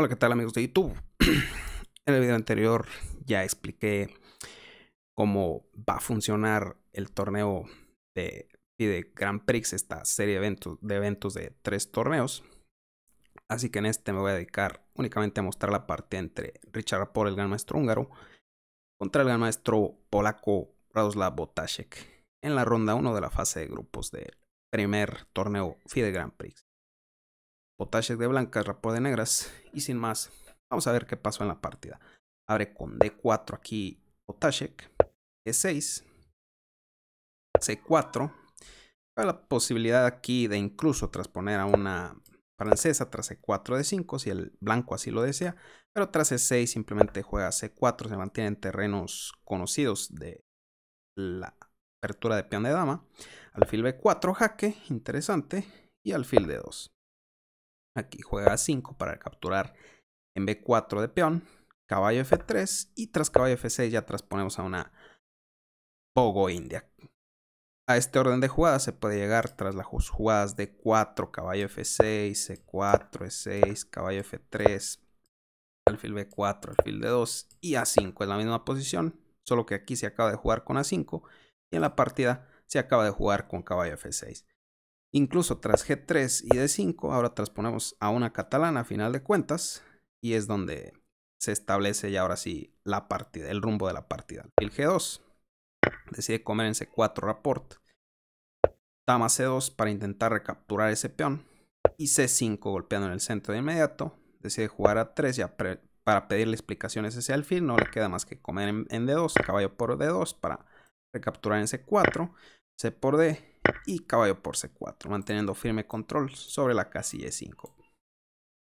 Hola, ¿qué tal amigos de YouTube? en el video anterior ya expliqué cómo va a funcionar el torneo de FIDE Grand Prix, esta serie de eventos, de eventos de tres torneos. Así que en este me voy a dedicar únicamente a mostrar la parte entre Richard Rapport, el gran maestro húngaro, contra el gran maestro polaco Radoslav botashek en la ronda 1 de la fase de grupos del primer torneo FIDE Grand Prix. Potashek de blancas, rapor de negras y sin más, vamos a ver qué pasó en la partida. Abre con D4 aquí Potashek, E6, C4. Hay la posibilidad aquí de incluso transponer a una francesa tras E4 de 5 si el blanco así lo desea, pero tras E6 simplemente juega C4, se mantiene en terrenos conocidos de la apertura de peón de dama, alfil B4 jaque, interesante, y alfil D2. Aquí juega A5 para capturar en B4 de peón. Caballo F3 y tras caballo F6 ya transponemos a una Pogo India. A este orden de jugadas se puede llegar tras las jugadas de 4, caballo F6, C4, E6, caballo F3, alfil B4, alfil D2 y A5. Es la misma posición, solo que aquí se acaba de jugar con A5 y en la partida se acaba de jugar con caballo F6. Incluso tras G3 y D5, ahora transponemos a una catalana a final de cuentas, y es donde se establece ya ahora sí la partida, el rumbo de la partida. El G2 decide comer en C4 raport, dama C2 para intentar recapturar ese peón, y C5 golpeando en el centro de inmediato, decide jugar a 3 ya para pedirle explicaciones ese el alfil, no le queda más que comer en, en D2, caballo por D2 para recapturar en C4, C por D, y caballo por C4, manteniendo firme control sobre la casilla E5,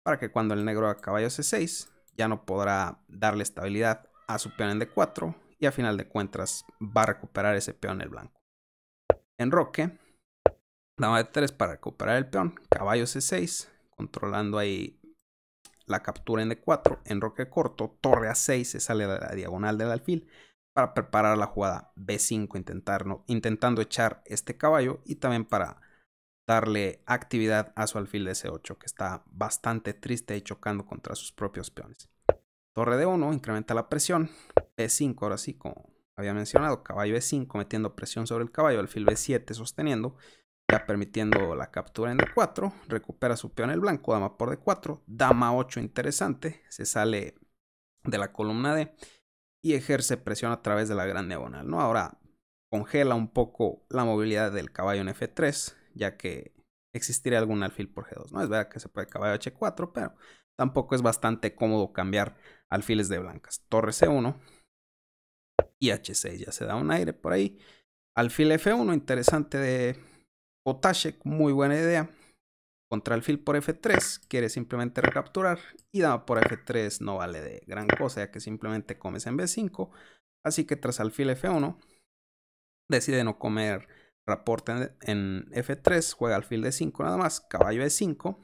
para que cuando el negro haga caballo C6 ya no podrá darle estabilidad a su peón en D4 y a final de cuentas va a recuperar ese peón el blanco. En roque, dama de 3 para recuperar el peón, caballo C6, controlando ahí la captura en D4, en roque corto, torre A6 se sale de la diagonal del alfil para preparar la jugada B5 intentando echar este caballo y también para darle actividad a su alfil de C8 que está bastante triste y chocando contra sus propios peones. Torre d 1 incrementa la presión. B5 ahora sí, como había mencionado, caballo B5 metiendo presión sobre el caballo, alfil B7 sosteniendo, ya permitiendo la captura en D4, e recupera su peón el blanco, dama por D4, dama 8 interesante, se sale de la columna D y ejerce presión a través de la gran diagonal, ¿no? Ahora congela un poco la movilidad del caballo en F3, ya que existiría algún alfil por G2, ¿no? Es verdad que se puede caballo H4, pero tampoco es bastante cómodo cambiar alfiles de blancas. Torre C1 y H6, ya se da un aire por ahí. Alfil F1, interesante de Potashek, muy buena idea. Contra el alfil por f3 quiere simplemente recapturar y dama por f3 no vale de gran cosa ya que simplemente comes en b5. Así que tras alfil f1 decide no comer raporte en, f3, juega al alfil de 5 nada más, caballo e5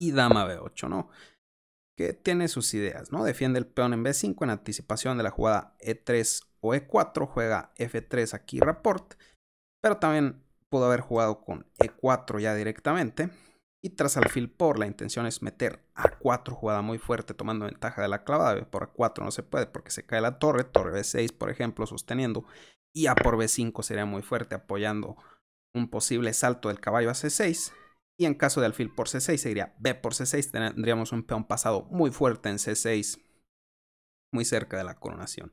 y dama b8, ¿no? Que tiene sus ideas, ¿no? Defiende el peón en b5 en anticipación de la jugada e3 o e4, juega f3 aquí rapport, pero también pudo haber jugado con E4 ya directamente. Y tras alfil por, la intención es meter A4, jugada muy fuerte, tomando ventaja de la clavada. Por A4 no se puede porque se cae la torre. Torre B6, por ejemplo, sosteniendo. Y A por B5 sería muy fuerte, apoyando un posible salto del caballo a C6. Y en caso de alfil por C6 sería B por C6. Tendríamos un peón pasado muy fuerte en C6, muy cerca de la coronación.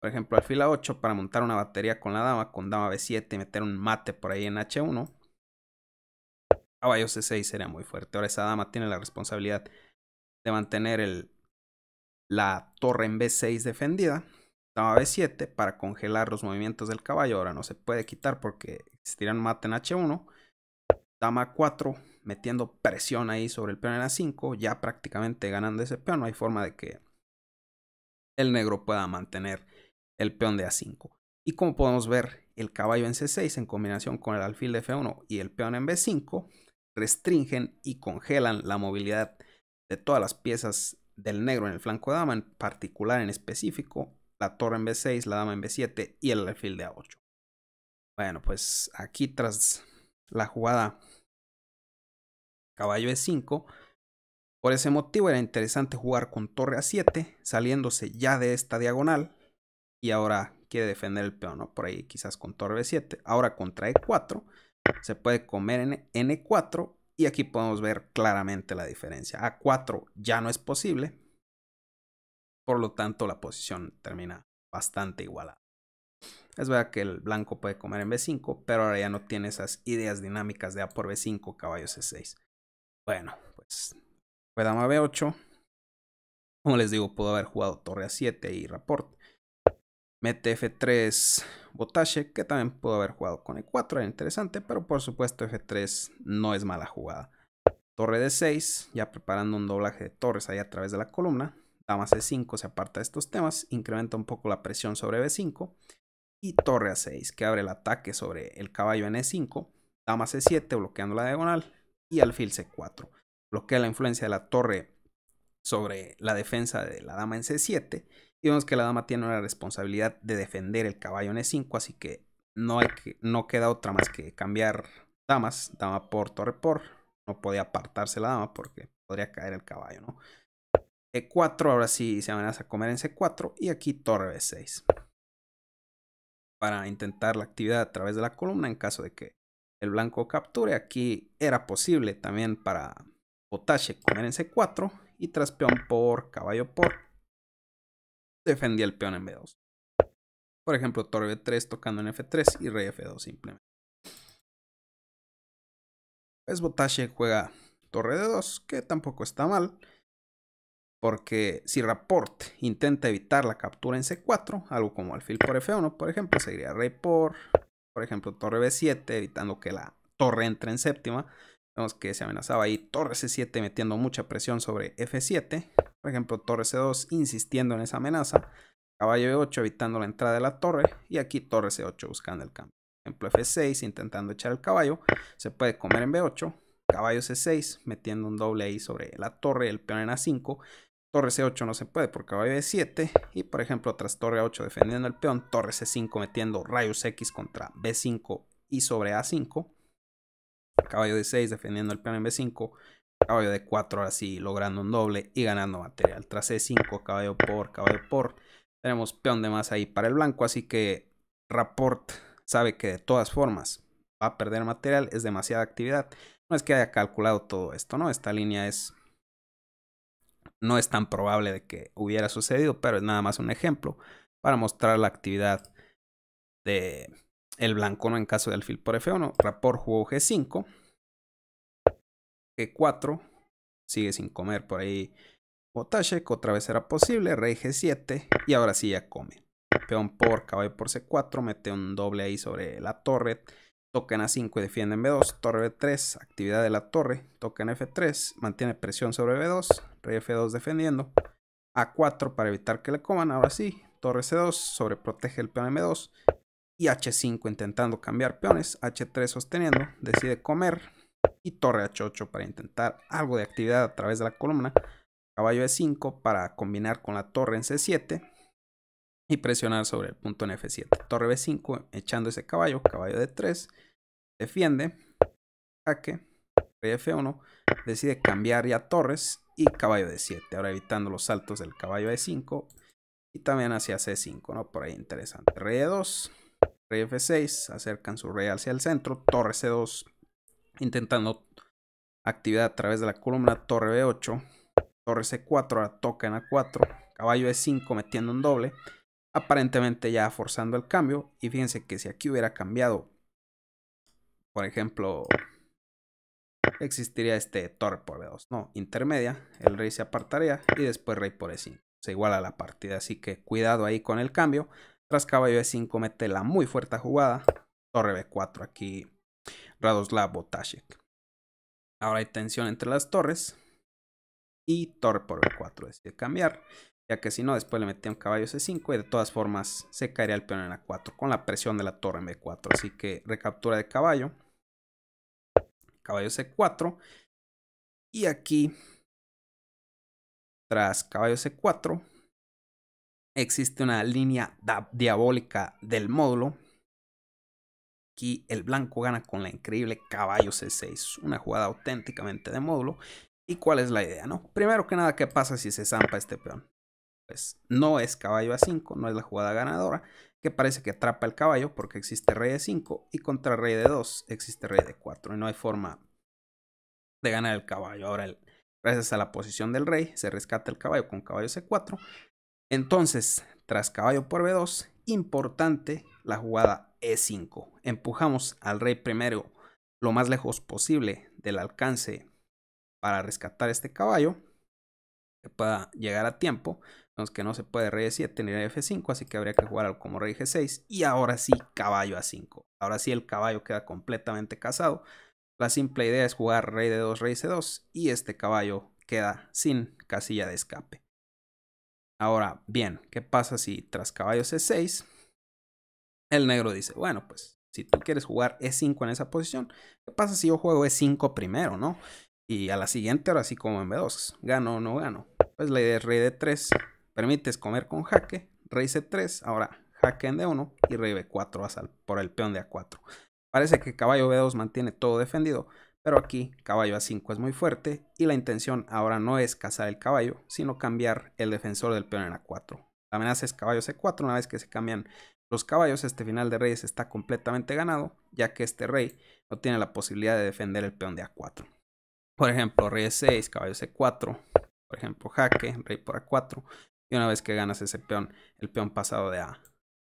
Por ejemplo, al A8 para montar una batería con la dama, con dama B7 y meter un mate por ahí en H1. Caballo C6 sería muy fuerte. Ahora esa dama tiene la responsabilidad de mantener el, la torre en B6 defendida. Dama B7 para congelar los movimientos del caballo. Ahora no se puede quitar porque existirán mate en H1. Dama 4 metiendo presión ahí sobre el peón en A5. Ya prácticamente ganando ese peón. No hay forma de que el negro pueda mantener el peón de A5. Y como podemos ver, el caballo en C6 en combinación con el alfil de F1 y el peón en B5 restringen y congelan la movilidad de todas las piezas del negro en el flanco de dama, en particular en específico la torre en B6, la dama en B7 y el alfil de A8. Bueno, pues aquí tras la jugada caballo E5, por ese motivo era interesante jugar con torre A7, saliéndose ya de esta diagonal y ahora quiere defender el peón, ¿no? Por ahí quizás con torre b7. Ahora contra e4 se puede comer en n4 y aquí podemos ver claramente la diferencia. A4 ya no es posible, por lo tanto la posición termina bastante igualada. Es verdad que el blanco puede comer en b5, pero ahora ya no tiene esas ideas dinámicas de a por b5, caballo c6. Bueno, pues fue dama b8. Como les digo, pudo haber jugado torre a7 y raport. Mete F3 Botache, que también pudo haber jugado con E4, era interesante, pero por supuesto F3 no es mala jugada. Torre D6, ya preparando un doblaje de torres ahí a través de la columna. Dama C5 se aparta de estos temas, incrementa un poco la presión sobre B5. Y torre A6, que abre el ataque sobre el caballo en E5. Dama C7, bloqueando la diagonal. Y alfil C4, bloquea la influencia de la torre sobre la defensa de la dama en C7. Y vemos que la dama tiene una responsabilidad de defender el caballo en E5, así que no, no queda otra más que cambiar damas, dama por torre por. No podía apartarse la dama porque podría caer el caballo, ¿no? E4, ahora sí se amenaza a comer en C4 y aquí torre B6. Para intentar la actividad a través de la columna en caso de que el blanco capture. Aquí era posible también para Potashe comer en C4 y tras peón por caballo por. Defendía el peón en B2. Por ejemplo, torre B3 tocando en F3 y rey F2 simplemente. Pues Botache juega torre D2, que tampoco está mal. Porque si Rapport intenta evitar la captura en C4, algo como alfil por F1, por ejemplo, seguiría rey por, por ejemplo, torre B7, evitando que la torre entre en séptima. Vemos que se amenazaba ahí torre C7 metiendo mucha presión sobre F7. Por ejemplo, torre C2 insistiendo en esa amenaza. Caballo E8 evitando la entrada de la torre. Y aquí torre C8 buscando el cambio. Por ejemplo, F6 intentando echar el caballo. Se puede comer en B8. Caballo C6 metiendo un doble ahí sobre la torre. El peón en A5. Torre C8 no se puede por caballo B7. Y por ejemplo, tras torre A8 defendiendo el peón. Torre C5 metiendo rayos X contra B5 y sobre A5 caballo de 6 defendiendo el peón en B5, caballo de 4 así logrando un doble y ganando material. Tras E5, caballo por, caballo por, tenemos peón de más ahí para el blanco, así que Rapport sabe que de todas formas va a perder material, es demasiada actividad. No es que haya calculado todo esto, ¿no? Esta línea es... No es tan probable de que hubiera sucedido, pero es nada más un ejemplo para mostrar la actividad de el blanco no en caso de alfil por F1. Rapor jugó G5. G4. Sigue sin comer por ahí Botashek. Otra vez era posible. Rey G7. Y ahora sí ya come. Peón por caballo por C4. Mete un doble ahí sobre la torre. Tocan A5 y defienden B2. Torre B3. Actividad de la torre. Tocan F3. Mantiene presión sobre B2. Rey F2 defendiendo. A4 para evitar que le coman. Ahora sí. Torre C2. Sobreprotege el peón M2 y H5 intentando cambiar peones, H3 sosteniendo, decide comer y torre H8 para intentar algo de actividad a través de la columna, caballo E5 para combinar con la torre en C7 y presionar sobre el punto en F7, torre B5 echando ese caballo, caballo D3, defiende, jaque, F1, decide cambiar ya torres y caballo D7, ahora evitando los saltos del caballo E5 y también hacia C5, ¿no? Por ahí interesante, rey 2 rey F6, acercan su rey hacia el centro, torre C2, intentando actividad a través de la columna, torre B8, torre C4, ahora tocan a 4, caballo E5 metiendo un doble, aparentemente ya forzando el cambio, y fíjense que si aquí hubiera cambiado, por ejemplo, existiría este torre por B2, no, intermedia, el rey se apartaría y después rey por E5, se iguala la partida, así que cuidado ahí con el cambio, tras caballo E5 mete la muy fuerte jugada. Torre B4 aquí. Radoslav Botashek. Ahora hay tensión entre las torres. Y torre por B4 decide cambiar. Ya que si no, después le un caballo C5 y de todas formas se caería el peón en A4 con la presión de la torre en B4. Así que recaptura de caballo. Caballo C4. Y aquí, tras caballo C4, existe una línea diabólica del módulo. Aquí el blanco gana con la increíble caballo C6, una jugada auténticamente de módulo. ¿Y cuál es la idea, no? Primero que nada, ¿qué pasa si se zampa este peón? Pues no es caballo A5, no es la jugada ganadora, que parece que atrapa el caballo porque existe rey de 5 y contra rey de 2 existe rey de 4 y no hay forma de ganar el caballo. Ahora, gracias a la posición del rey, se rescata el caballo con caballo C4 entonces, tras caballo por B2, importante la jugada E5. Empujamos al rey primero lo más lejos posible del alcance para rescatar este caballo. Que pueda llegar a tiempo. Entonces que no se puede rey E7 ni rey F5. Así que habría que jugar como rey G6. Y ahora sí caballo A5. Ahora sí el caballo queda completamente casado. La simple idea es jugar rey de 2 rey C2. Y este caballo queda sin casilla de escape. Ahora, bien, ¿qué pasa si tras caballo C6? El negro dice, bueno, pues si tú quieres jugar E5 en esa posición, ¿qué pasa si yo juego E5 primero, no? Y a la siguiente, ahora sí como en B2, gano o no gano. Pues la idea es rey D3 permites comer con jaque, rey C3, ahora jaque en D1 y rey B4 vas por el peón de A4. Parece que caballo B2 mantiene todo defendido, pero aquí caballo a 5 es muy fuerte y la intención ahora no es cazar el caballo, sino cambiar el defensor del peón en a4. La amenaza es caballo c4, una vez que se cambian los caballos, este final de reyes está completamente ganado, ya que este rey no tiene la posibilidad de defender el peón de a4. Por ejemplo, rey 6, caballo c4, por ejemplo, jaque, rey por a4, y una vez que ganas ese peón, el peón pasado de a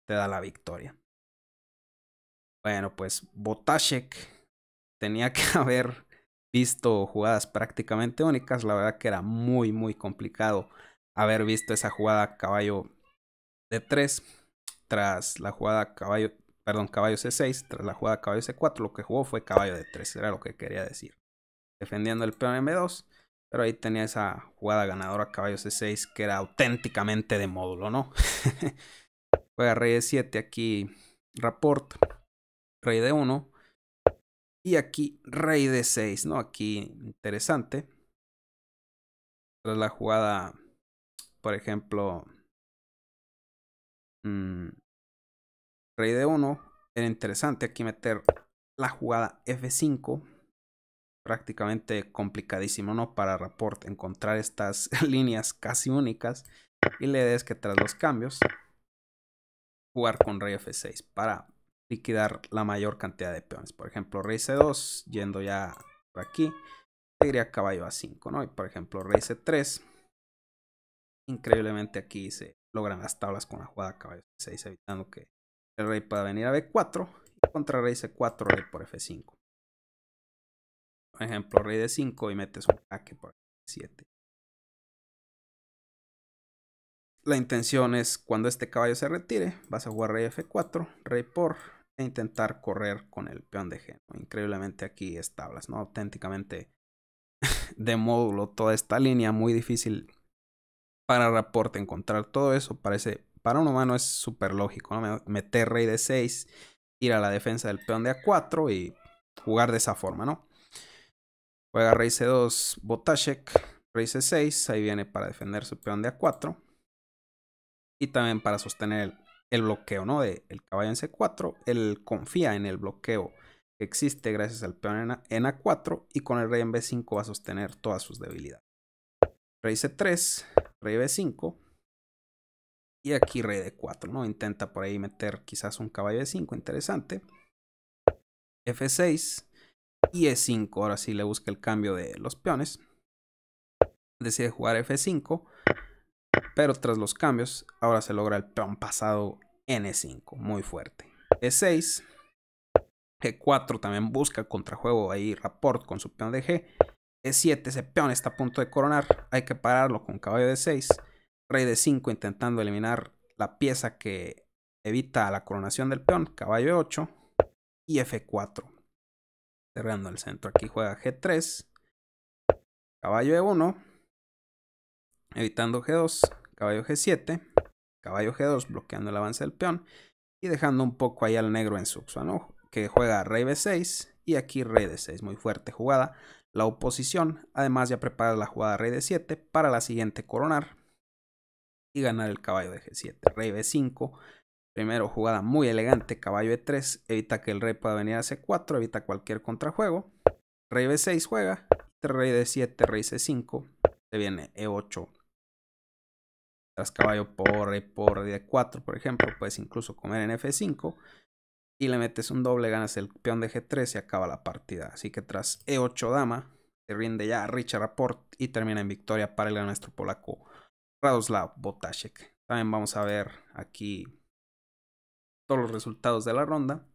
te da la victoria. Bueno, pues Botashek tenía que haber visto jugadas prácticamente únicas. La verdad que era muy, muy complicado haber visto esa jugada caballo de 3 tras la jugada caballo, perdón, caballo C6, tras la jugada caballo C4. Lo que jugó fue caballo de 3, era lo que quería decir. Defendiendo el peón M2, pero ahí tenía esa jugada ganadora caballo C6 que era auténticamente de módulo, ¿no? Juega rey de 7 aquí, report rey de 1 y aquí rey de 6, ¿no? Aquí interesante. Tras la jugada, por ejemplo, mm, rey de 1, era interesante aquí meter la jugada F5. Prácticamente complicadísimo, ¿no? Para report encontrar estas líneas casi únicas. Y la idea es que tras los cambios, jugar con rey F6 para liquidar la mayor cantidad de peones. Por ejemplo, rey c2, yendo ya por aquí, seguiría caballo a 5, ¿no? Y por ejemplo, rey c3, increíblemente aquí se logran las tablas con la jugada caballo c6, evitando que el rey pueda venir a b4 y contra rey c4, rey por f5. Por ejemplo, rey d5 y metes un jaque por f7. La intención es cuando este caballo se retire, vas a jugar rey f4, rey por e intentar correr con el peón de g. Increíblemente aquí es tablas, ¿no? Auténticamente de módulo toda esta línea, muy difícil para raporte encontrar todo eso. Parece, para un humano es súper lógico, ¿no? Meter rey de 6, ir a la defensa del peón de a4 y jugar de esa forma, ¿no? Juega rey c2, Botashek, rey c6, ahí viene para defender su peón de a4 y también para sostener el, bloqueo ¿no? del caballo en C4. Él confía en el bloqueo que existe gracias al peón en, a, 4 y con el rey en B5 va a sostener todas sus debilidades. Rey C3, rey B5 y aquí rey D4. ¿no? Intenta por ahí meter quizás un caballo b 5 interesante. F6 y E5. Ahora sí le busca el cambio de los peones. Decide jugar F5 pero tras los cambios, ahora se logra el peón pasado N5, muy fuerte. E6, G4 e también busca contrajuego ahí, rapport con su peón de G. E7, ese peón está a punto de coronar, hay que pararlo con caballo de 6. Rey de 5 intentando eliminar la pieza que evita la coronación del peón, caballo E8 y F4. Cerrando el centro, aquí juega G3, caballo de 1 evitando G2, caballo G7, caballo G2 bloqueando el avance del peón y dejando un poco ahí al negro en su que juega rey B6 y aquí rey D6, muy fuerte jugada. La oposición además ya prepara la jugada rey D7 para la siguiente coronar y ganar el caballo de G7, rey B5. Primero jugada muy elegante, caballo E3, evita que el rey pueda venir a C4, evita cualquier contrajuego. Rey B6 juega, rey D7, rey C5, se viene E8, tras caballo por por D4, por ejemplo, puedes incluso comer en F5 y le metes un doble, ganas el peón de G3 y acaba la partida. Así que tras E8 dama, se rinde ya Richard Rapport y termina en victoria para el maestro polaco Radoslav Botashek. También vamos a ver aquí todos los resultados de la ronda.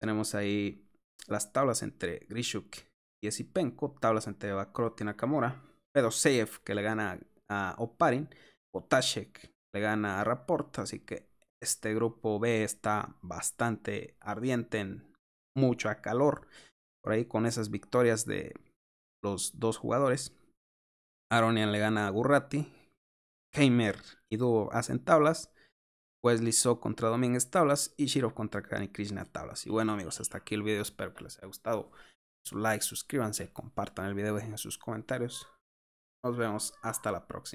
Tenemos ahí las tablas entre Grishuk y Esipenko, tablas entre Bakrot y Nakamura, Fedoseev que le gana a Oparin Potashek le gana a Rapport, así que este grupo B está bastante ardiente, en mucho a calor, por ahí con esas victorias de los dos jugadores. Aronian le gana a Gurrati, Keimer y Duo hacen tablas, Wesley So contra Domínguez tablas y Shiro contra Kani Krishna tablas. Y bueno amigos, hasta aquí el video, espero que les haya gustado. Su like, suscríbanse, compartan el video, dejen sus comentarios. Nos vemos hasta la próxima.